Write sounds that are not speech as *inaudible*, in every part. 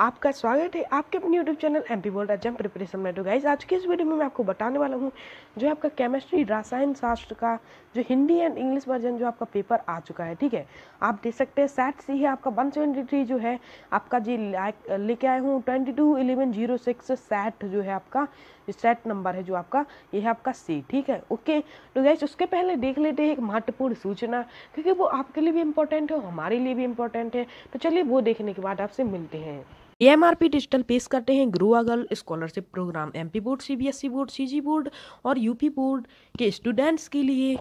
आपका स्वागत है आपके अपने YouTube channel M P board exam preparation में टू तो गाइज आज के इस वीडियो में मैं आपको बताने वाला हूँ जो आपका केमिस्ट्री रसायन शास्त्र का जो हिंदी एंड इंग्लिश वर्जन जो आपका पेपर आ चुका है ठीक है आप देख सकते हैं सेट सी है आपका वन सेवेंटी थ्री जो है आपका जी लेके आए हूँ twenty two eleven zero six set जो है आपका सेट नंबर है जो आपका ये है आपका सी ठीक है ओके तो गैस उसके पहले देख लेते हैं एक महत्वपूर्ण सूचना क्योंकि वो आपके लिए भी इम्पोर्टेंट है हमारे लिए भी इम्पोर्टेंट है तो चलिए वो देखने के बाद आपसे मिलते हैं पी डिजिटल पेश करते हैं ग्रुआ girl scholarship program MP board CBSE board CG board और यूपी बोर्ड के स्टूडेंट्स के लिए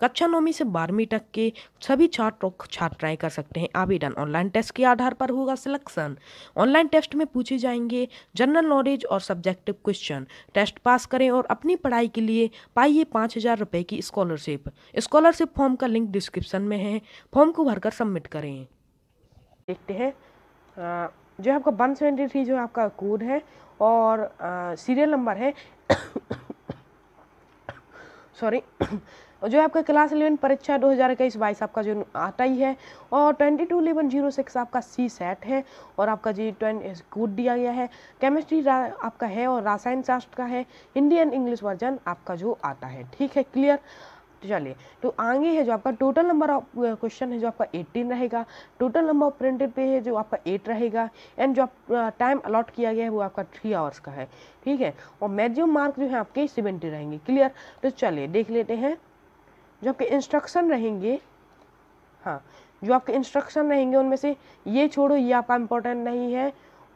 कक्षा नौवीं से बारहवीं तक के सभी छात्र छात्राएं कर सकते हैं आवेदन ऑनलाइन टेस्ट के आधार पर होगा सिलेक्शन ऑनलाइन टेस्ट में पूछे जाएंगे जनरल नॉलेज और सब्जेक्टिव क्वेश्चन टेस्ट पास करें और अपनी पढ़ाई के लिए पाइए पाँच हज़ार रुपये की स्कॉलरशिप स्कॉलरशिप फॉर्म का लिंक डिस्क्रिप्शन में है फॉर्म को भरकर सबमिट करें देखते हैं जो आपका वन सेवेंटी थ्री जो आपका कोड है और सीरियल नंबर है सॉरी *coughs* और जो आपका क्लास इलेवन परीक्षा दो हज़ार इक्कीस बाईस आपका जो आता ही है और twenty two eleven zero six आपका सी सेट है और आपका जी ट्वें कोड दिया गया है केमिस्ट्री आपका है और रासायन शास्त्र का है हिंदी एंड इंग्लिश वर्जन आपका जो आता है ठीक है क्लियर तो चलिए तो आगे है जो आपका टोटल नंबर ऑफ क्वेश्चन है जो आपका 18 रहेगा टोटल नंबर ऑफ प्रिंटेड पे है जो आपका 8 रहेगा एंड जो आप टाइम अलॉट किया गया है वो आपका थ्री आवर्स का है ठीक है और मैक्सिमम मार्क जो है आपके 70 रहेंगे क्लियर तो चलिए देख लेते हैं जो आपके इंस्ट्रक्शन रहेंगे हाँ जो आपके इंस्ट्रक्शन रहेंगे उनमें से ये छोड़ो ये आपका इम्पोर्टेंट नहीं है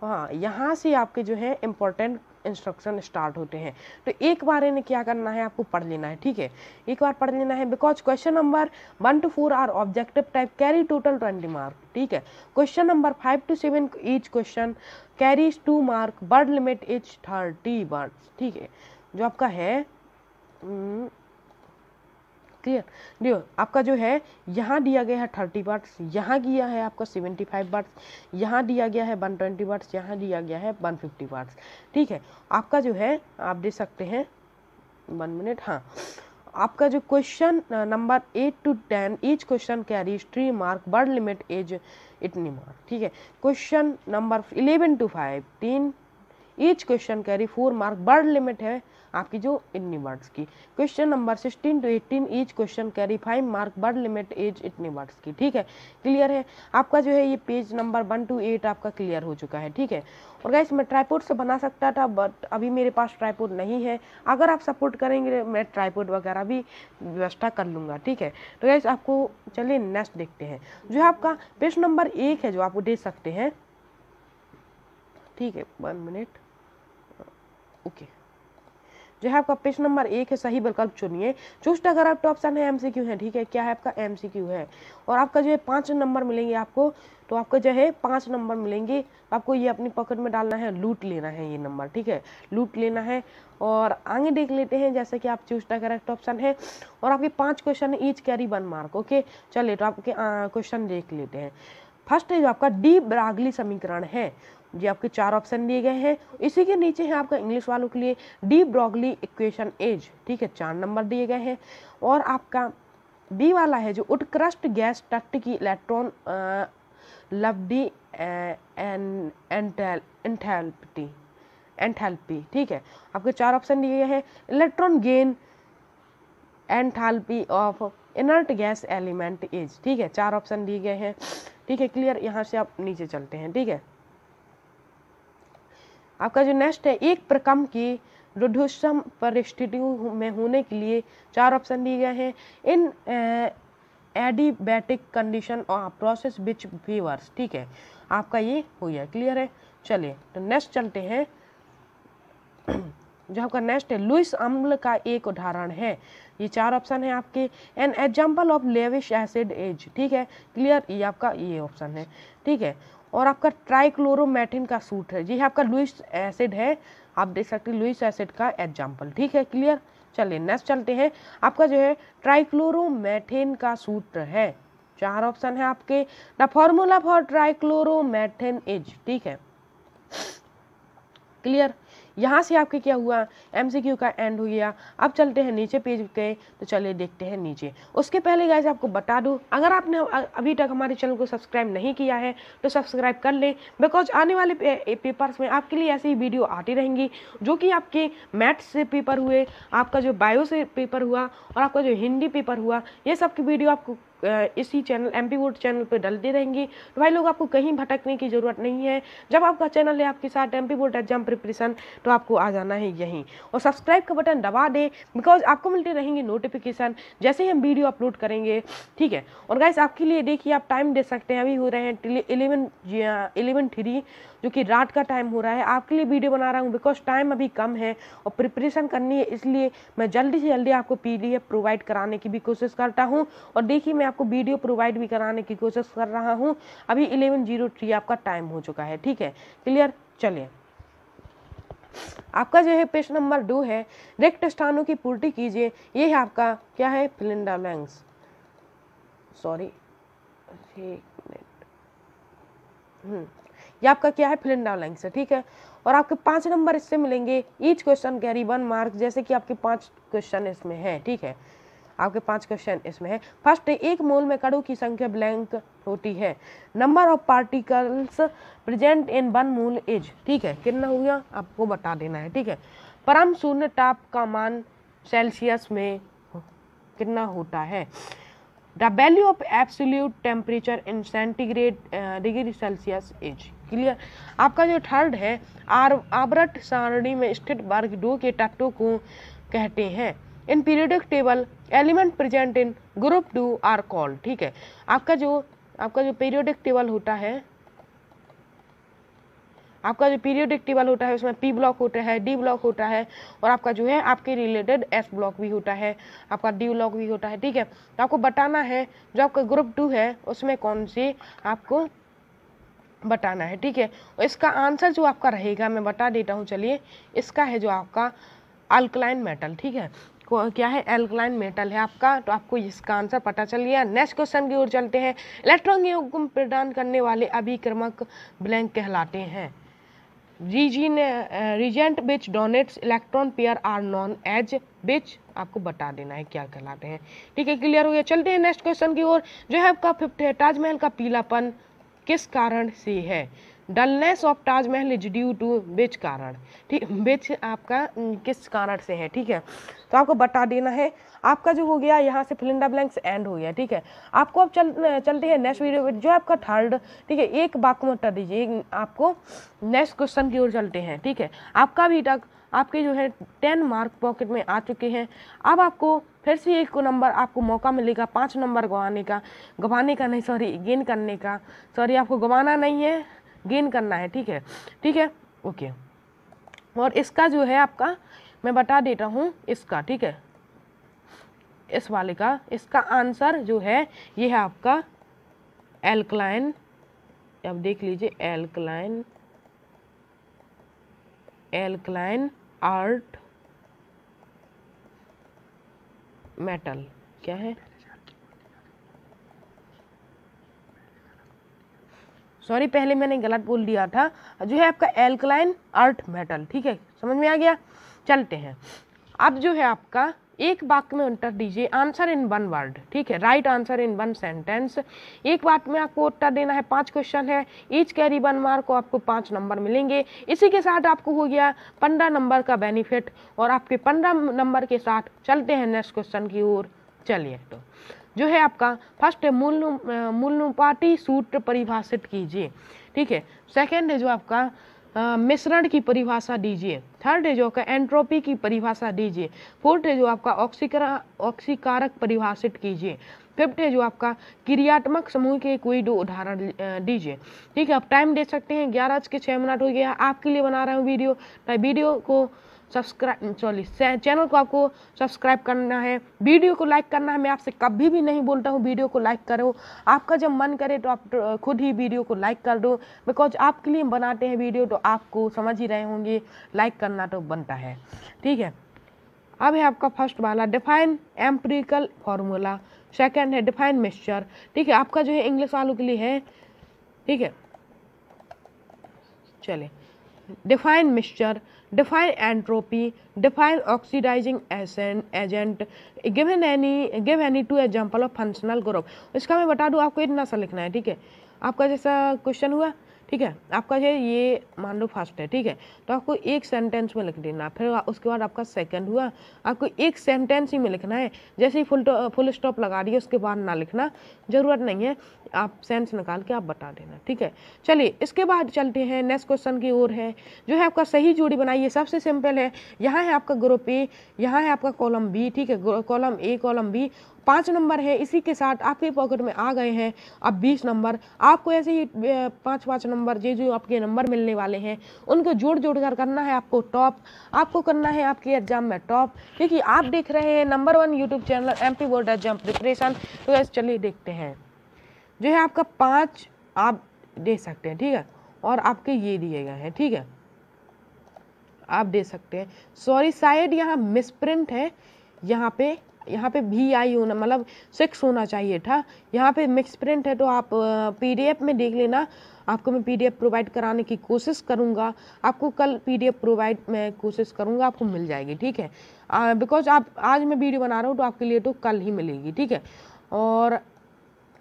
हाँ यहाँ से आपके जो है इम्पोर्टेंट इंस्ट्रक्शन स्टार्ट होते हैं तो एक बार इन्हें क्या करना है आपको पढ़ लेना है ठीक है एक बार पढ़ लेना है because question number one to four are objective type carry total twenty mark ठीक है question number five to seven each question carries two mark word limit is thirty word ठीक है जो आपका है न, हम्म, क्लियर देखो आपका जो है यहाँ दिया गया है थर्टी बार्ट्स यहाँ दिया है आपका सेवेंटी फाइव बार्ट्स यहाँ दिया गया है वन ट्वेंटी बार्ट्स यहाँ दिया गया है वन फिफ्टी बार्ट्स ठीक है आपका जो है आप दे सकते हैं वन मिनट हाँ आपका जो question number eight to ten each question carries three mark word limit is इतनी मार्क ठीक है question number eleven to five तीन each question carry four mark word limit है आपकी जो इतनी वर्ड्स की question number sixteen to eighteen each question carry five mark word limit is इतनी वर्ड्स की ठीक है क्लियर है आपका जो है ये page number one to eight आपका क्लियर हो चुका है ठीक है और गैस मैं ट्राईपोर्ट से बना सकता था बट अभी मेरे पास ट्राईपोर्ट नहीं है अगर आप सपोर्ट करेंगे मैं ट्राईपोर्ट वगैरह भी व्यवस्था कर लूँगा ठीक है तो गैस आपको चलिए नेक्स्ट देखते हैं जो है आपका पेज नंबर एक है जो आप दे सकते हैं ठीक है वन मिनट ओके जो है आपका प्रश्न नंबर एक है सही विकल्प चुनिए चूस्ट अगर आप टॉप ऑप्शन है एम सी क्यू है ठीक है क्या है आपका एम सी क्यू है और आपका जो है पाँच नंबर मिलेंगे आपको तो आपका जो है पाँच नंबर मिलेंगे तो आपको ये अपनी पॉकेट में डालना है लूट लेना है ये नंबर ठीक है लूट लेना है और आगे देख लेते हैं जैसे कि आप चूज द करेक्ट ऑप्शन है और आपके पाँच क्वेश्चन है each carry one mark okay चलिए तो आपके क्वेश्चन देख लेते हैं फर्स्ट है जो आपका डी ब्रागली समीकरण है ये आपके चार ऑप्शन दिए गए हैं इसी के नीचे है आपका इंग्लिश वालों के लिए डी ब्रॉगली इक्वेशन एज ठीक है चार नंबर दिए गए हैं और आपका डी वाला है जो उत्कृष्ट गैस टट की इलेक्ट्रॉन लब्डी एंटेल्पटी एंथैल्पी ठीक है आपके चार ऑप्शन दिए गए हैं electron gain enthalpy of inert gas element is ठीक है चार ऑप्शन दिए गए हैं ठीक है क्लियर यहाँ से आप नीचे चलते हैं ठीक है आपका जो नेक्स्ट है एक प्रकम की रुढ़ुषम परिस्थितियों में होने के लिए चार ऑप्शन दिए गए हैं इन एडिबैटिक कंडीशन और प्रोसेस विच फीवर्स ठीक है आपका ये हो गया क्लियर है चलिए तो नेक्स्ट चलते हैं जो आपका नेक्स्ट है लुइस अम्ल का एक उदाहरण है ये चार ऑप्शन है आपके an example of Lewis acid is ठीक है क्लियर ये आपका ये ऑप्शन है ठीक है और आपका ट्राइक्लोरोमेथिन का सूट है ये हाँ, आपका लुइस एसिड है आप देख सकते हैं लुइस एसिड का एग्जाम्पल ठीक है क्लियर चलिए नेक्स्ट चलते हैं आपका जो है ट्राइक्लोरोमेथेन का सूत्र है चार ऑप्शन है आपके the formula for trichloromethane is ठीक है क्लियर यहाँ से आपके क्या हुआ एम का एंड हो गया अब चलते हैं नीचे पेज के तो चलिए देखते हैं नीचे उसके पहले गाय आपको बता दूँ अगर आपने अभी तक हमारे चैनल को सब्सक्राइब नहीं किया है तो सब्सक्राइब कर लें बिकॉज आने वाले पेपर्स में आपके लिए ऐसी वीडियो आती रहेंगी जो कि आपके मैथ्स से पेपर हुए आपका जो बायो से पेपर हुआ और आपका जो हिंदी पेपर हुआ ये सब की वीडियो आपको इसी चैनल एम पी वोट चैनल पर डलते रहेंगे तो भाई लोग आपको कहीं भटकने की ज़रूरत नहीं है जब आपका चैनल है आपके साथ एम पी वोट एग्जाम प्रिपरेशन तो आपको आ जाना है यहीं और सब्सक्राइब का बटन दबा दें बिकॉज आपको मिलते रहेंगे नोटिफिकेशन जैसे ही हम वीडियो अपलोड करेंगे ठीक है और गाइस आपके लिए देखिए आप टाइम दे सकते हैं अभी हो रहे हैं एलेवन इलेवन थ्री जो कि रात का टाइम हो रहा है आपके लिए वीडियो बना रहा हूँ बिकॉज टाइम अभी कम है और प्रिपरेशन करनी है इसलिए मैं जल्दी से जल्दी आपको पी प्रोवाइड कराने की भी कोशिश करता हूँ और देखिए मैं आपको वीडियो प्रोवाइड भी कराने की कोशिश कर रहा हूँ अभी इलेवन जीरो थ्री आपका टाइम हो चुका है ठीक है क्लियर चलिए आपका जो है प्रश्न नंबर दो है रिक्त स्थानों की पूर्ति कीजिए ये है आपका क्या है फिलिंडा लैंग्स सॉरी ये आपका क्या है फिलिंडा लैंग्स है ठीक है और आपके पांच नंबर इससे मिलेंगे each question carry one mark जैसे कि आपके पांच क्वेश्चन इसमें है ठीक है आपके पांच क्वेश्चन इसमें है फर्स्ट एक मोल में कड़ों की संख्या ब्लैंक होती है number of particles present in one mole is ठीक है कितना हो गया आपको बता देना है ठीक है परम शून्य ताप का मान सेल्सियस में कितना होता है the value of absolute temperature in centigrade degree Celsius is clear आपका जो थर्ड है आर सारणी में स्थित वर्ग डो के तत्वों को कहते हैं in periodic table element present in group two are called ठीक है आपका जो आपका जो पीरियोडिक टेबल होता है आपका जो पीरियोडिक टेबल होता है उसमें पी ब्लॉक होता है डी ब्लॉक होता है और आपका जो है आपके रिलेटेड एस ब्लॉक भी होता है आपका डी ब्लॉक भी होता है ठीक है तो आपको बताना है जो आपका ग्रुप टू है उसमें कौन सी आपको बताना है ठीक है और इसका आंसर जो आपका रहेगा मैं बता देता हूँ चलिए इसका है जो आपका अल्कलाइन मेटल ठीक है क्या है एल्कलाइन मेटल है आपका तो आपको इसका आंसर पता चल गया नेक्स्ट क्वेश्चन की ओर चलते हैं इलेक्ट्रॉन युग्म प्रदान करने वाले अभिक्रमक ब्लैंक कहलाते हैं reagent reagent which donates electron pair are known as which आपको बता देना है क्या कहलाते हैं ठीक है क्लियर हो गया चलते हैं नेक्स्ट क्वेश्चन की ओर जो है आपका फिफ्थ है ताजमहल का पीलापन किस कारण से है dullness of Taj Mahal is due to which कारण ठीक विच आपका किस कारण से है ठीक है तो आपको बता देना है आपका जो हो गया यहाँ से फिलिंडा ब्लैंक्स एंड हो गया ठीक है आपको अब चल चलते हैं नेक्स्ट वीडियो जो आपका थर्ड ठीक है एक बात में बता दीजिए आपको नेक्स्ट क्वेश्चन की ओर चलते हैं ठीक है आपका अभी तक आपके जो है टेन मार्क पॉकेट में आ चुके हैं अब आपको फिर से एक को नंबर आपको मौका मिलेगा पाँच नंबर गवाने का गंवाने का नहीं सॉरी गेन करने का सॉरी आपको गंवाना नहीं है गेन करना है ठीक है ठीक है ओके और इसका जो है आपका मैं बता देता हूँ इसका ठीक है इस वाले का इसका आंसर जो है ये है आपका एल्कलाइन अब देख लीजिए एल्कलाइन एल्कलाइन आर्ट मेटल क्या है सॉरी पहले मैंने गलत बोल दिया था जो है आपका एल्कलाइन अर्थ मेटल ठीक है समझ में आ गया चलते हैं अब जो है आपका एक वाक्य में उत्तर दीजिए आंसर इन वन वर्ड ठीक है right answer in one sentence एक बात में आपको उत्तर देना है पांच क्वेश्चन है ईच कैरी वन मार्क को आपको पांच नंबर मिलेंगे इसी के साथ आपको हो गया पंद्रह नंबर का बेनिफिट और आपके पंद्रह नंबर के साथ चलते हैं नेक्स्ट क्वेश्चन की ओर चलिए तो जो है आपका फर्स्ट है मूल मूलपाटी सूत्र परिभाषित कीजिए ठीक है सेकेंड है जो आपका मिश्रण की परिभाषा दीजिए थर्ड है जो आपका एंट्रोपी की परिभाषा दीजिए फोर्थ है जो आपका ऑक्सीकरा ऑक्सीकारक परिभाषित कीजिए फिफ्थ है जो आपका क्रियात्मक समूह के कोई दो उदाहरण दीजिए ठीक है आप टाइम दे सकते हैं ग्यारह के छः मिनट हो गया आपके लिए बना रहा हूँ वीडियो वीडियो को सब्सक्राइब सॉरी चैनल को आपको सब्सक्राइब करना है वीडियो को लाइक करना है मैं आपसे कभी भी नहीं बोलता हूँ वीडियो को लाइक करो आपका जब मन करे तो आप तो, खुद ही वीडियो को लाइक कर दो बिकॉज आपके लिए बनाते हैं वीडियो तो आपको समझ ही रहे होंगे लाइक करना तो बनता है ठीक है अब है आपका फर्स्ट वाला डिफाइन एम्प्रिकल फार्मूला सेकेंड है डिफाइन मिक्सचर ठीक है आपका जो है इंग्लिश वालों के लिए है ठीक है चले define mixture, define entropy, define oxidizing agent, given any give any two example of functional group. इसका मैं बता दूँ आपको इतना सा लिखना है ठीक है आपका जैसा क्वेश्चन हुआ ठीक है आपका जो ये मान लो फर्स्ट है ठीक है तो आपको एक सेंटेंस में लिख देना फिर उसके बाद आपका सेकंड हुआ आपको एक सेंटेंस ही में लिखना है जैसे ही फुल फुल स्टॉप लगा दिए उसके बाद ना लिखना ज़रूरत नहीं है आप सेंस निकाल के आप बता देना ठीक है चलिए इसके बाद चलते हैं नेक्स्ट क्वेश्चन की ओर है जो है आपका सही जोड़ी बनाइए सबसे सिंपल है यहाँ है आपका ग्रुप ए यहाँ है आपका कॉलम बी ठीक है कॉलम ए कॉलम बी पाँच नंबर है इसी के साथ आपके पॉकेट में आ गए हैं अब बीस नंबर आपको ऐसे ही पाँच पाँच नंबर जो जो आपके नंबर मिलने वाले हैं उनको जोड़ जोड़ कर करना है आपको टॉप आपको करना है आपके एग्जाम में टॉप क्योंकि आप देख रहे हैं number one YouTube channel M P board exam preparation तो चलिए देखते हैं जो है आपका पाँच आप दे सकते हैं ठीक है और आपके ये दिए गए हैं ठीक है आप दे सकते हैं सॉरी शायद यहाँ मिसप्रिंट है यहाँ पे यहाँ पे भी आई होना मतलब सिक्स होना चाहिए था यहाँ पे मिक्स प्रिंट है तो आप पीडीएफ में देख लेना आपको मैं पीडीएफ प्रोवाइड कराने की कोशिश करूँगा आपको कल पीडीएफ प्रोवाइड मैं कोशिश करूँगा आपको मिल जाएगी ठीक है बिकॉज आप आज मैं वीडियो बना रहा हूँ तो आपके लिए तो कल ही मिलेगी ठीक है और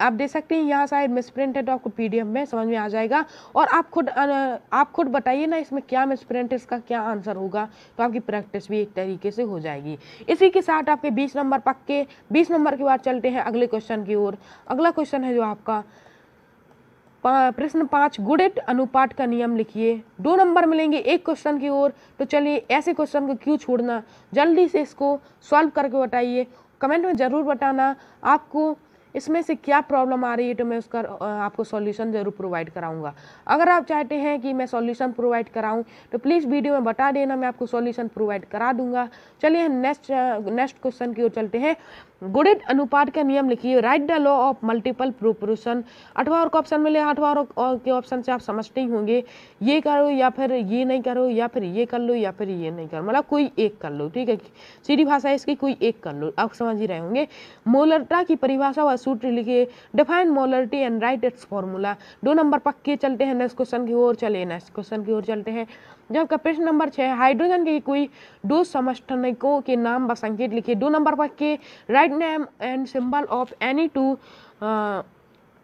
आप देख सकते हैं यहाँ साइड मिसप्रिंट है तो आपको पीडीएफ में समझ में आ जाएगा और आप खुद आप खुद बताइए ना इसमें क्या मिसप्रिंट है इसका क्या आंसर होगा तो आपकी प्रैक्टिस भी एक तरीके से हो जाएगी इसी के साथ आपके बीस नंबर पक्के बीस नंबर के बाद चलते हैं अगले क्वेश्चन की ओर अगला क्वेश्चन है जो आपका प्रश्न पाँच गुडिट अनुपात का नियम लिखिए दो नंबर मिलेंगे एक क्वेश्चन की ओर तो चलिए ऐसे क्वेश्चन को क्यों छोड़ना जल्दी से इसको सॉल्व करके बताइए कमेंट में ज़रूर बताना आपको इसमें से क्या प्रॉब्लम आ रही है तो मैं उसका आपको सॉल्यूशन ज़रूर प्रोवाइड कराऊंगा अगर आप चाहते हैं कि मैं सॉल्यूशन प्रोवाइड कराऊं तो प्लीज़ वीडियो में बता देना मैं आपको सॉल्यूशन प्रोवाइड करा दूंगा चलिए नेक्स्ट नेक्स्ट क्वेश्चन की ओर चलते हैं गुणित अनुपात का नियम लिखिए write the law of multiple proportion अठवा और का ऑप्शन मिले अठवा और के ऑप्शन से आप समझते ही होंगे ये करो या फिर ये नहीं करो या फिर ये कर लो या फिर ये नहीं करो मतलब कोई एक कर लो ठीक है सीधी भाषा इसकी कोई एक कर लो आप समझ ही रहे होंगे मोलरता की परिभाषा व सूत्र लिखिए define molarity and write its formula दो नंबर पक्के चलते हैं नेक्स्ट क्वेश्चन की ओर चले नेक्स्ट क्वेश्चन की ओर चलते हैं जब आपका प्रश्न नंबर छः हाइड्रोजन के कोई दो समस्टनिकों के नाम व संकेत लिखिए दो नंबर पर के write name and symbol of any two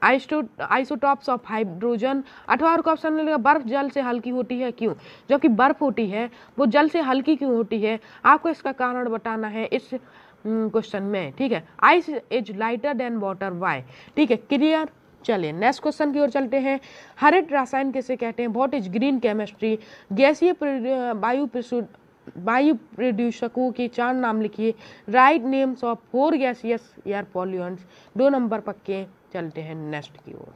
isotopes of hydrogen अठवा का ऑप्शन मिलेगा बर्फ जल से हल्की होती है क्यों जबकि बर्फ होती है वो जल से हल्की क्यों होती है आपको इसका कारण बताना है इस क्वेश्चन में ठीक है ice is lighter than water why ठीक है क्लियर चलिए नेक्स्ट क्वेश्चन की ओर चलते हैं हरित रासायन किसे कहते हैं वॉट इज ग्रीन केमिस्ट्री गैसीय वायु वायु प्रदूषकों के चार नाम लिखिए write names of four gaseous air pollutants दो नंबर पक्के चलते हैं नेक्स्ट की ओर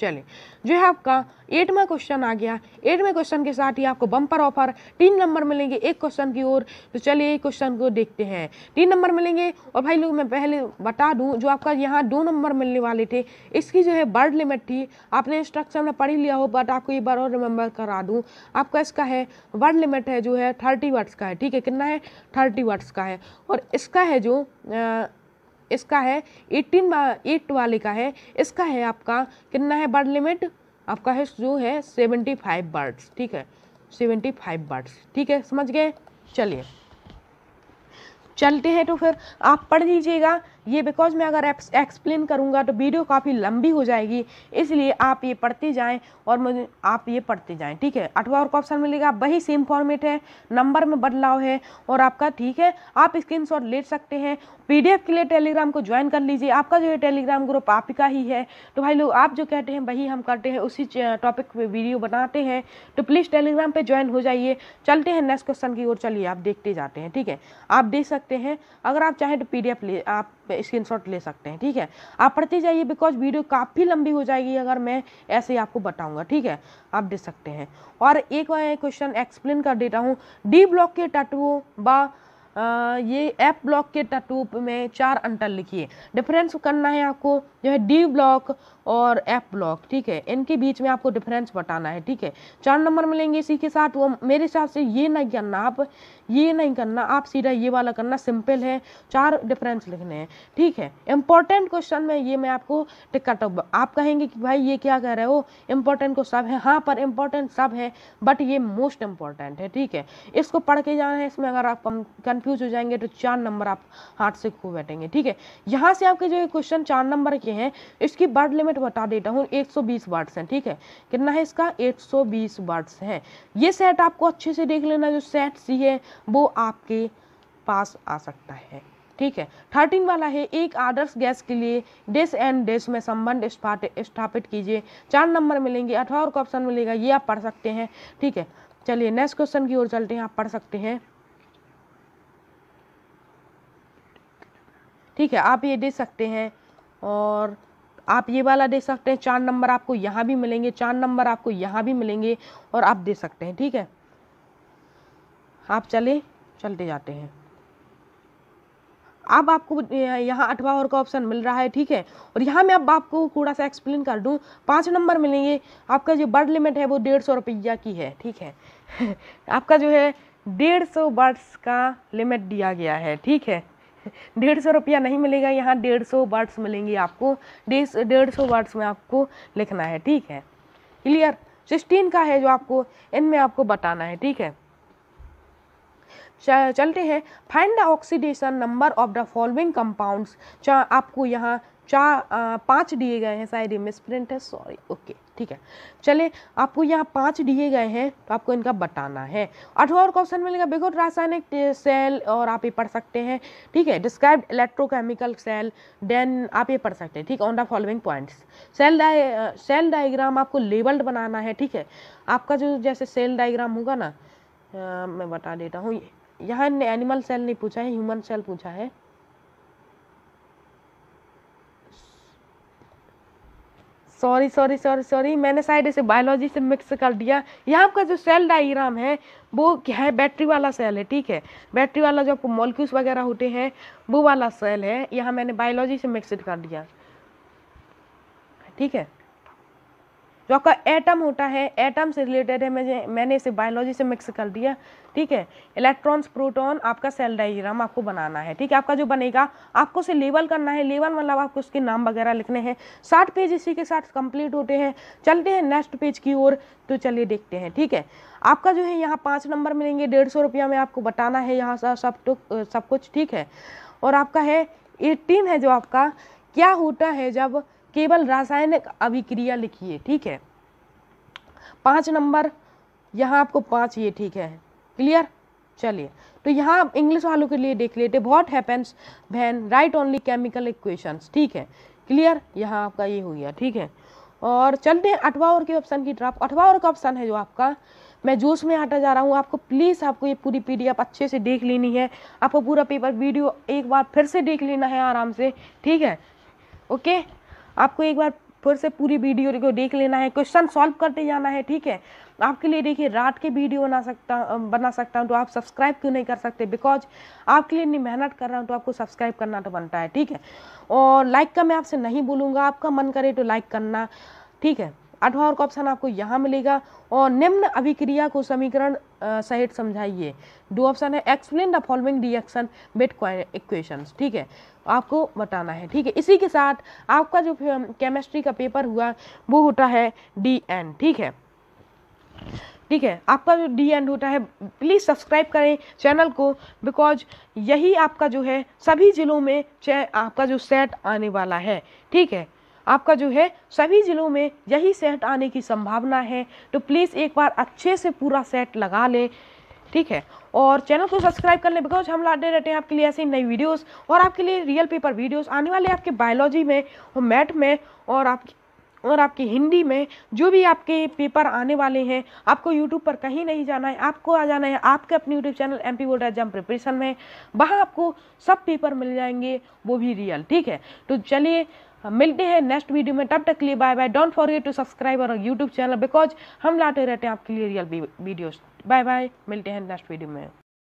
चले जो है आपका एटवा क्वेश्चन आ गया एटवें क्वेश्चन के साथ ही आपको बम्पर ऑफर तीन नंबर मिलेंगे एक क्वेश्चन की ओर तो चलिए एक क्वेश्चन को देखते हैं तीन नंबर मिलेंगे और भाई लोग मैं पहले बता दूं जो आपका यहाँ दो नंबर मिलने वाले थे इसकी जो है बर्ड लिमिट थी आपने इंस्ट्रक्शन में पढ़ ही लिया हो बट आपको ये बार और रिमेंबर करा दूँ आपका इसका है वर्ड लिमिट है जो है थर्टी वर्ड्स का है ठीक है कितना है थर्टी वर्ड्स का है और इसका है जो आ, इसका है एटीन एट वाले का है इसका है आपका कितना है बर्ड लिमिट आपका है जो है सेवेंटी फाइव बर्ड्स ठीक है सेवेंटी फाइव बर्ड्स ठीक है समझ गए चलिए चलते हैं तो फिर आप पढ़ लीजिएगा ये बिकॉज मैं अगर एक्सप्लेन करूँगा तो वीडियो काफ़ी लंबी हो जाएगी इसलिए आप ये पढ़ते जाएँ और मुझे आप ये पढ़ते जाएँ ठीक है अठवा और ऑप्शन मिलेगा वही सेम फॉर्मेट है नंबर में बदलाव है और आपका ठीक है आप स्क्रीन ले सकते हैं पी के लिए टेलीग्राम को ज्वाइन कर लीजिए आपका जो है टेलीग्राम ग्रुप आप ही का ही है तो भाई लोग आप जो कहते हैं वही हम करते हैं उसी टॉपिक पे वीडियो बनाते हैं तो प्लीज़ टेलीग्राम पे ज्वाइन हो जाइए चलते हैं नेक्स्ट क्वेश्चन की ओर चलिए आप देखते जाते हैं ठीक है आप देख सकते हैं अगर आप चाहें तो पी ले आप स्क्रीनशॉट ले सकते हैं ठीक है आप पढ़ते जाइए बिकॉज वीडियो काफ़ी लंबी हो जाएगी अगर मैं ऐसे ही आपको बताऊंगा ठीक है आप देख सकते हैं और एक मैं क्वेश्चन एक्सप्लेन कर देता हूँ डी ब्लॉक के टटुओं आ, ये एप ब्लॉक के टटूप में चार अंतर लिखिए डिफरेंस करना है आपको जो है डी ब्लॉक और एफ ब्लॉक ठीक है इनके बीच में आपको डिफरेंस बताना है ठीक है चार नंबर मिलेंगे इसी के साथ वो मेरे हिसाब से ये नहीं करना आप ये नहीं करना आप सीधा ये वाला करना सिंपल है चार डिफरेंस लिखने हैं ठीक है इंपॉर्टेंट क्वेश्चन में ये मैं आपको टिकट आप कहेंगे कि भाई ये क्या कह रहे हो इंपॉर्टेंट को सब है हाँ पर इंपॉर्टेंट सब है बट ये मोस्ट इंपॉर्टेंट है ठीक है इसको पढ़ के जाना है इसमें अगर आप कंफ्यूज हो जाएंगे तो चार नंबर आप हाथ से खो बैठेंगे ठीक है यहाँ से आपके जो क्वेश्चन चार नंबर के हैं इसकी बर्ड लिमिट वाट बता देता हूँ 120 सौ वाट्स हैं ठीक है कितना है इसका 120 सौ वाट्स हैं ये सेट आपको अच्छे से देख लेना जो सेट सी है वो आपके पास आ सकता है ठीक है थर्टीन वाला है एक आदर्श गैस के लिए देश एंड देश में संबंध स्थापित कीजिए चार नंबर मिलेंगे अठारह और ऑप्शन मिलेगा ये आप पढ़ सकते हैं ठीक है चलिए नेक्स्ट क्वेश्चन की ओर चलते हैं आप पढ़ सकते हैं ठीक है आप ये देख सकते हैं और आप ये वाला दे सकते हैं चार नंबर आपको यहाँ भी मिलेंगे चार नंबर आपको यहाँ भी मिलेंगे और आप दे सकते हैं ठीक है आप चले चलते जाते हैं अब आपको यहाँ अठवा और का ऑप्शन मिल रहा है ठीक है और यहाँ मैं अब आपको थोड़ा सा एक्सप्लेन कर दूँ पाँच नंबर मिलेंगे आपका जो बर्ड लिमिट है वो डेढ़ सौ रुपया की है ठीक है *laughs* आपका जो है डेढ़ सौ बर्ड्स का लिमिट दिया गया है ठीक है डेढ़ सौ रुपया नहीं मिलेगा यहाँ डेढ़ सौ वर्ड्स मिलेंगे आपको डेढ़ डेढ़ सौ वर्ड्स में आपको लिखना है ठीक है क्लियर सिक्सटीन का है जो आपको इनमें आपको बताना है ठीक है चलते हैं find the oxidation number of the following compounds आपको यहाँ चार पाँच दिए गए हैं शायद ये प्रिंट है सॉरी ओके ठीक है चले आपको यहाँ पाँच दिए गए हैं तो आपको इनका बताना है और क्वेश्चन मिलेगा बेगुर रासायनिक सेल और आप ये पढ़ सकते हैं ठीक है डिस्क्राइब इलेक्ट्रोकेमिकल सेल देन आप ये पढ़ सकते हैं ठीक on the following points cell dia cell diagram आपको लेबल्ड बनाना है ठीक है आपका जो जैसे सेल डाइग्राम होगा ना आ, मैं बता देता हूँ यहाँ एनिमल सेल नहीं पूछा है ह्यूमन सेल पूछा है सॉरी सॉरी सॉरी सॉरी मैंने शायद इसे बायोलॉजी से मिक्स कर दिया यहाँ आपका जो सेल डाइग्राम है वो क्या है बैटरी वाला सेल है ठीक है बैटरी वाला जो आपको मॉलिक्यूल्स वगैरह होते हैं वो वाला सेल है यहाँ मैंने बायोलॉजी से मिक्स कर दिया ठीक है जो आपका एटम होता है एटम से रिलेटेड है मैंने मैंने इसे बायोलॉजी से मिक्स कर दिया ठीक है इलेक्ट्रॉन्स प्रोटॉन आपका सेल डाइग्राम आपको बनाना है ठीक है आपका जो बनेगा आपको उसे लेवल करना है लेवल मतलब आपको उसके नाम वगैरह लिखने हैं साठ पेज इसी के साथ कंप्लीट होते हैं चलते हैं नेक्स्ट पेज की ओर तो चलिए देखते हैं ठीक है आपका जो है यहाँ पाँच नंबर मिलेंगे डेढ़ सौ रुपया में आपको बताना है यहाँ सब तो, सब कुछ ठीक है और आपका है एट्टीन है जो आपका क्या होता है जब केवल रासायनिक अभिक्रिया लिखिए ठीक है पाँच नंबर यहाँ आपको पाँच ये ठीक है क्लियर चलिए तो यहाँ इंग्लिश वालों के लिए देख लेते what happens when write only chemical equations ठीक है क्लियर यहाँ आपका ये हो गया ठीक है और चलते हैं अठवा और के ऑप्शन की तरफ अठवा और का ऑप्शन है जो आपका मैं जोश में आटा जा रहा हूँ आपको प्लीज़ आपको ये पूरी पीडीएफ अच्छे से देख लेनी है आपको पूरा पेपर वीडियो एक बार फिर से देख लेना है आराम से ठीक है ओके आपको एक बार फिर से पूरी वीडियो को देख लेना है क्वेश्चन सॉल्व करते जाना है ठीक है आपके लिए देखिए रात के वीडियो बना सकता बना सकता हूँ तो आप सब्सक्राइब क्यों नहीं कर सकते बिकॉज आपके लिए इतनी मेहनत कर रहा हूँ तो आपको सब्सक्राइब करना तो बनता है ठीक है और लाइक का मैं आपसे नहीं बोलूँगा आपका मन करे तो लाइक करना ठीक है अठवा और का ऑप्शन आपको यहाँ मिलेगा और निम्न अभिक्रिया को समीकरण सहित समझाइए दो ऑप्शन है explain the following reaction with equations ठीक है आपको बताना है ठीक है इसी के साथ आपका जो केमिस्ट्री का पेपर हुआ वो होता है डी एन ठीक है ठीक है आपका जो डी एन होता है प्लीज़ सब्सक्राइब करें चैनल को बिकॉज यही आपका जो है सभी ज़िलों में आपका जो सेट आने वाला है ठीक है आपका जो है सभी ज़िलों में यही सेट आने की संभावना है तो प्लीज़ एक बार अच्छे से पूरा सेट लगा लें ठीक है और चैनल को सब्सक्राइब कर ले बिकॉज हम लाते रहते हैं आपके लिए ऐसी नई वीडियोस और आपके लिए रियल पेपर वीडियोस आने वाले आपके बायोलॉजी में और मैथ में और आपकी और आपकी हिंदी में जो भी आपके पेपर आने वाले हैं आपको यूट्यूब पर कहीं नहीं जाना है आपको आ जाना है आपके अपने YouTube channel M P board exam preparation में वहाँ आपको सब पेपर मिल जाएंगे वो भी रियल ठीक है तो चलिए मिलते हैं नेक्स्ट वीडियो में तब तक लिए bye bye don't forget to subscribe और यूट्यूब चैनल बिकॉज हम लाते रहते हैं आपके लिए रियल वीडियोज़ बाय बाय मिलते हैं नेक्स्ट वीडियो में